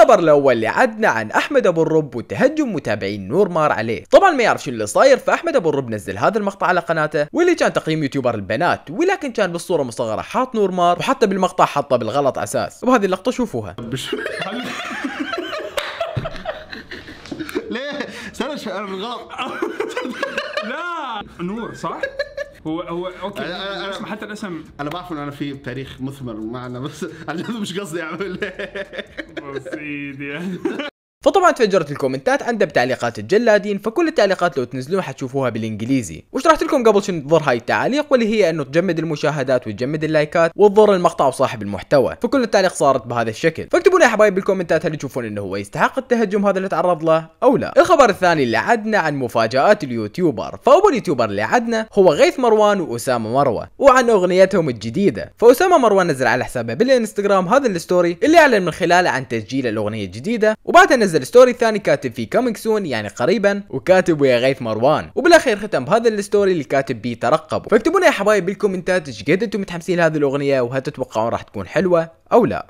الخبر الاول اللي عدنا عن احمد ابو الرب وتهجم متابعين نور مار عليه طبعا ما يعرف شو اللي صاير فاحمد ابو الرب نزل هذا المقطع على قناته واللي كان تقييم يوتيوبر البنات ولكن كان بالصوره مصغره حاط نور مار وحتى بالمقطع حطه بالغلط اساس وبهذه اللقطه شوفوها ليه؟ استنى انا بالغلط لا نور صح؟ هو هو اوكي أنا أنا حتى الاسم انا بعرف ان انا في تاريخ مثمر معنا بس انا مش قصدي اعمل C 点。فطبعا تفجرت الكومنتات عنده بتعليقات الجلادين فكل التعليقات لو تنزلوها حتشوفوها بالانجليزي وشرحت لكم قبل شنو تضر هاي التعاليق واللي هي انه تجمد المشاهدات وتجمد اللايكات وتضر المقطع وصاحب المحتوى فكل التعليق صارت بهذا الشكل فاكتبوا لي يا حبايب بالكومنتات هل تشوفون انه هو يستحق التهجم هذا اللي تعرض له او لا الخبر الثاني اللي عدنا عن مفاجات اليوتيوبر فاول يوتيوبر اللي عدنا هو غيث مروان واسامه مروه وعن اغنيتهم الجديده فاسامه مروان نزل على حسابه بالانستغرام هذا الستوري اللي اعلن من خلاله عن تسجيل الاغنيه الجديده وبعدها نزل ستوري ثاني كاتب فيه كومينج سون يعني قريبا وكاتب ويا غيث مروان وبالاخير ختم بهذا الستوري اللي كاتب بيه ترقبوا فاكتبوا لنا يا حبايب بالكومنتات ايش قد انتم متحمسين لهذه الاغنيه وهل تتوقعون راح تكون حلوه او لا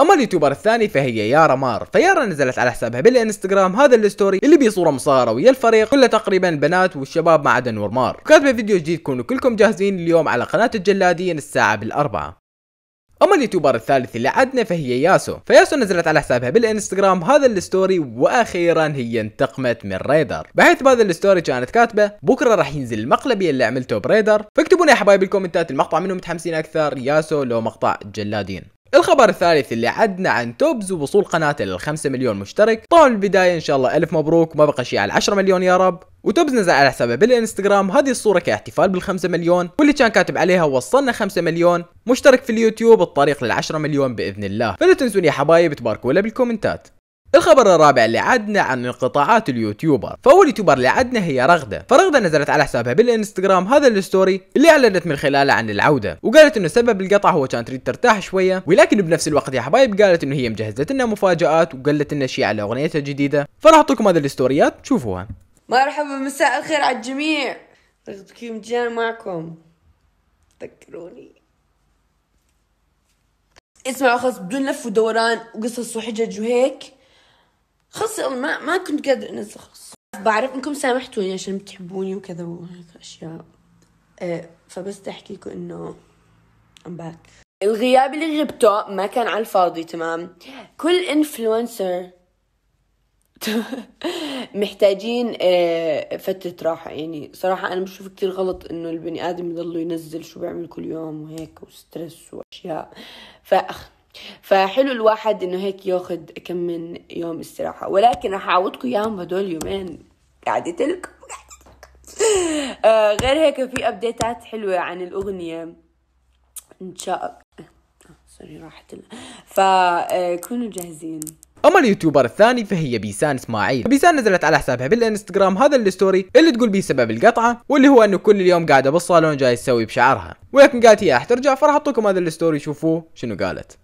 اما اليوتيوبر الثاني فهي يارا مار فيارا نزلت على حسابها بالانستغرام هذا الستوري اللي بيه صوره مصغره ويا الفريق كله تقريبا البنات والشباب ما عدا نور مار وكاتبه فيديو جديد كونوا كلكم جاهزين اليوم على قناه الجلادين الساعه بالاربعه اما اليوتيوبر الثالث اللي عدنا فهي ياسو فياسو نزلت على حسابها بالانستغرام هذا الستوري واخيرا هي انتقمت من ريدر بحيث بهذا الستوري كانت كاتبه بكره راح ينزل المقلبي اللي عملته بريدر فاكتبوا لي يا حبايبي بالكومنتات المقطع منه متحمسين اكثر ياسو لو مقطع جلادين الخبر الثالث اللي عدنا عن توبز ووصول قناته لل 5 مليون مشترك طبعا البداية ان شاء الله الف مبروك ما بقى شيء على 10 مليون يا رب وتوبز نزل على حسابه بالانستغرام هذه الصورة كاحتفال بال 5 مليون واللي كان كاتب عليها وصلنا 5 مليون مشترك في اليوتيوب الطريق لل 10 مليون بإذن الله فلا تنسون يا حبايب تباركوا له بالكومنتات الخبر الرابع اللي عدنا عن انقطاعات اليوتيوبر فاول يوتيوبر اللي عدنا هي رغده فرغده نزلت على حسابها بالانستغرام هذا الستوري اللي اعلنت من خلاله عن العوده وقالت انه سبب القطع هو كانت تريد ترتاح شويه ولكن بنفس الوقت يا حبايب قالت انه هي مجهزه لنا مفاجات وقالت لنا شيء على اغنيتها الجديده فراح اعطيكم هذه الستوريات شوفوها مرحبا مساء الخير على الجميع كيم جان معكم تذكروني اسمعوا خلص بدون لف ودوران وقصص وحجج وهيك خلص ما ما كنت قادر انزل خلص بعرف انكم سامحتوني عشان بتحبوني وكذا وهيك اشياء إيه فبس لكم انه ام باك الغياب اللي غبته ما كان على الفاضي تمام كل انفلونسر محتاجين آه، فترة راحة يعني صراحة أنا بشوف كتير غلط إنه البني آدم يضلوا ينزل شو بيعمل كل يوم وهيك وستريس وأشياء فأخ فحلو الواحد انه هيك ياخذ كم من يوم استراحة ولكن راح اعوضكم اياهم هدول يومين قعدت لكم آه غير هيك في ابديتات حلوة عن الاغنية ان شاء الله سوري آه، راحت فكونوا آه، جاهزين اما اليوتيوبر الثاني فهي بيسان اسماعيل بيسان نزلت على حسابها بالانستغرام هذا الستوري اللي تقول بيه سبب القطعه واللي هو انه كل اليوم قاعده بالصالون جاي تسوي بشعرها ولكن قالت هي راح ترجع فراح احط لكم هذا الستوري شوفوه شنو قالت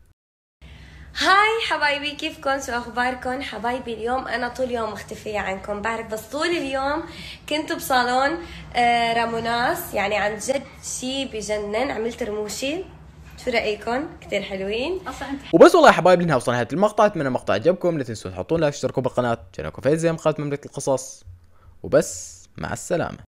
هاي حبايبي كيفكم شو اخباركم حبايبي اليوم انا طول اليوم مختفيه عنكم بعرف بس طول اليوم كنت بصالون آه، راموناس يعني عن جد شي بجنن عملت رموشي شو رايكم كثير حلوين وبس والله يا حبايبي ننهى وصلنا نهايه المقطع اتمنى المقطع عجبكم لا تنسوا تحطون لايك تشتركوا بالقناه شاركوا فيس مقاتل مملكه القصص وبس مع السلامه